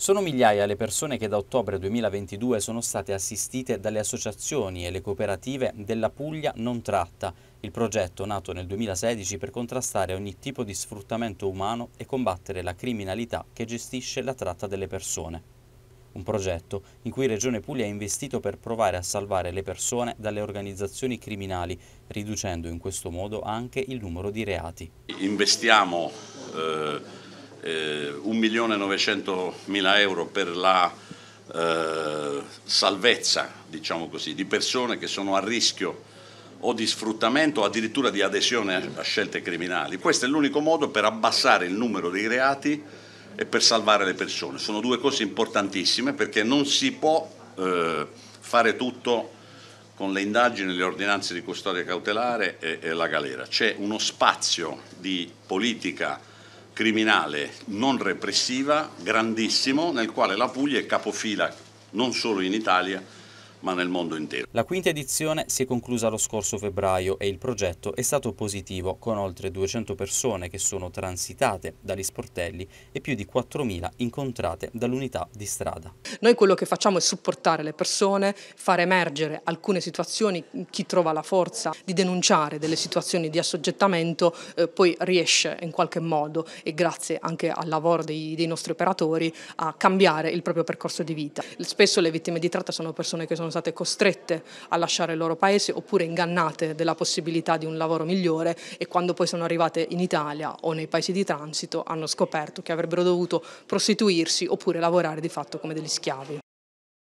Sono migliaia le persone che da ottobre 2022 sono state assistite dalle associazioni e le cooperative della Puglia Non Tratta, il progetto nato nel 2016 per contrastare ogni tipo di sfruttamento umano e combattere la criminalità che gestisce la tratta delle persone. Un progetto in cui Regione Puglia ha investito per provare a salvare le persone dalle organizzazioni criminali, riducendo in questo modo anche il numero di reati. Investiamo eh eh, 1.900.000 euro per la eh, salvezza diciamo così, di persone che sono a rischio o di sfruttamento o addirittura di adesione a, scelte criminali. Questo è l'unico modo per abbassare il numero dei reati e per salvare le persone. Sono due cose importantissime perché non si può eh, fare tutto con le indagini, le ordinanze di custodia cautelare e, e la galera. C'è uno spazio di politica criminale non repressiva grandissimo nel quale la Puglia è capofila non solo in Italia ma nel mondo intero. La quinta edizione si è conclusa lo scorso febbraio e il progetto è stato positivo, con oltre 200 persone che sono transitate dagli sportelli e più di 4.000 incontrate dall'unità di strada. Noi quello che facciamo è supportare le persone, far emergere alcune situazioni, chi trova la forza di denunciare delle situazioni di assoggettamento eh, poi riesce in qualche modo e grazie anche al lavoro dei, dei nostri operatori a cambiare il proprio percorso di vita. Spesso le vittime di tratta sono persone che sono sono state costrette a lasciare il loro paese oppure ingannate della possibilità di un lavoro migliore e quando poi sono arrivate in Italia o nei paesi di transito hanno scoperto che avrebbero dovuto prostituirsi oppure lavorare di fatto come degli schiavi.